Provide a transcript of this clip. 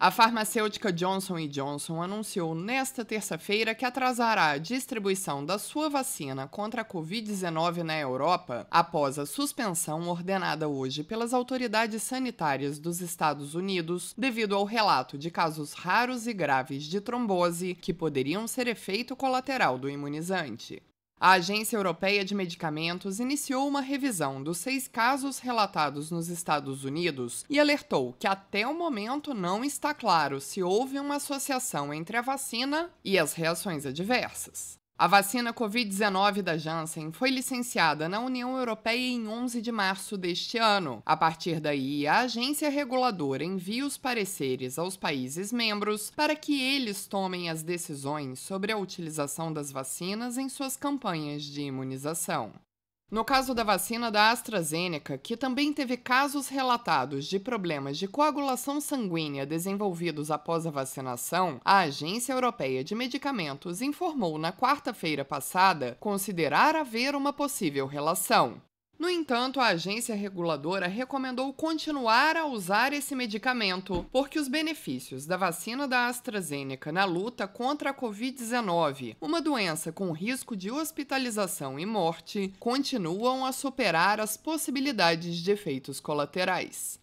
A farmacêutica Johnson Johnson anunciou nesta terça-feira que atrasará a distribuição da sua vacina contra a Covid-19 na Europa após a suspensão ordenada hoje pelas autoridades sanitárias dos Estados Unidos devido ao relato de casos raros e graves de trombose que poderiam ser efeito colateral do imunizante. A Agência Europeia de Medicamentos iniciou uma revisão dos seis casos relatados nos Estados Unidos e alertou que até o momento não está claro se houve uma associação entre a vacina e as reações adversas. A vacina Covid-19 da Janssen foi licenciada na União Europeia em 11 de março deste ano. A partir daí, a agência reguladora envia os pareceres aos países membros para que eles tomem as decisões sobre a utilização das vacinas em suas campanhas de imunização. No caso da vacina da AstraZeneca, que também teve casos relatados de problemas de coagulação sanguínea desenvolvidos após a vacinação, a Agência Europeia de Medicamentos informou na quarta-feira passada considerar haver uma possível relação. No entanto, a agência reguladora recomendou continuar a usar esse medicamento, porque os benefícios da vacina da AstraZeneca na luta contra a Covid-19, uma doença com risco de hospitalização e morte, continuam a superar as possibilidades de efeitos colaterais.